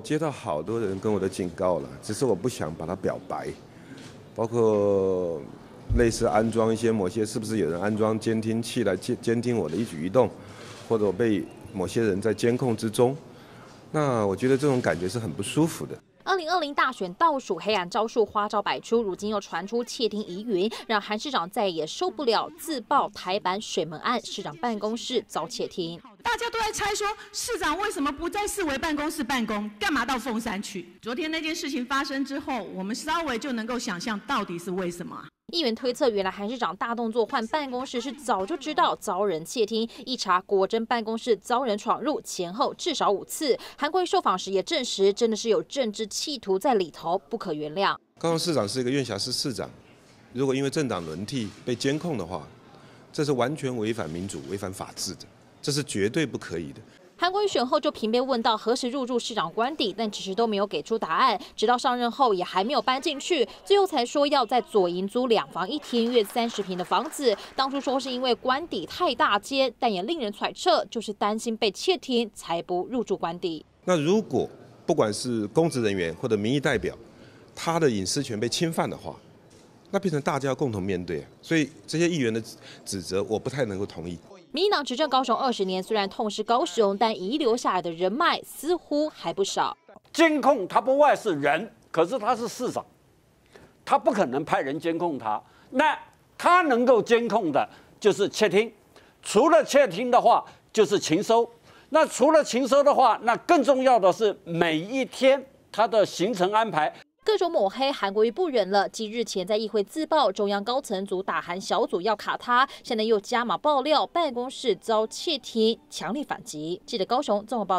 接到好多人跟我的警告了，只是我不想把它表白。包括类似安装一些某些是不是有人安装监听器来监监听我的一举一动，或者我被某些人在监控之中，那我觉得这种感觉是很不舒服的。二零二零大选倒数，黑暗招数，花招百出，如今又传出窃听疑云，让韩市长再也受不了，自曝台版水门案，市长办公室遭窃听。大家都在猜说，市长为什么不在市委办公室办公？干嘛到凤山去？昨天那件事情发生之后，我们稍微就能够想象到底是为什么。议员推测，原来韩市长大动作换办公室是早就知道遭人窃听，一查果真办公室遭人闯入，前后至少五次。韩瑜受访时也证实，真的是有政治企图在里头，不可原谅。高雄市长是一个院辖市市长，如果因为政党轮替被监控的话，这是完全违反民主、违反法治的。这是绝对不可以的。韩国瑜选后就频频问到何时入住市长官邸，但其实都没有给出答案。直到上任后也还没有搬进去，最后才说要在左营租两房，一厅约三十平的房子。当初说是因为官邸太大间，但也令人揣测，就是担心被窃听才不入住官邸。那如果不管是公职人员或者民意代表，他的隐私权被侵犯的话？那变成大家要共同面对，所以这些议员的指责我不太能够同意。民进党执政高雄二十年，虽然痛失高雄，但遗留下来的人脉似乎还不少。监控他不外是人，可是他是市长，他不可能派人监控他。那他能够监控的就是窃听，除了窃听的话就是情收。那除了情收的话，那更重要的是每一天他的行程安排。各种抹黑，韩国瑜不忍了。即日前在议会自曝中央高层组打韩小组要卡他，现在又加码爆料办公室遭窃听，强力反击。记者高雄综合报道。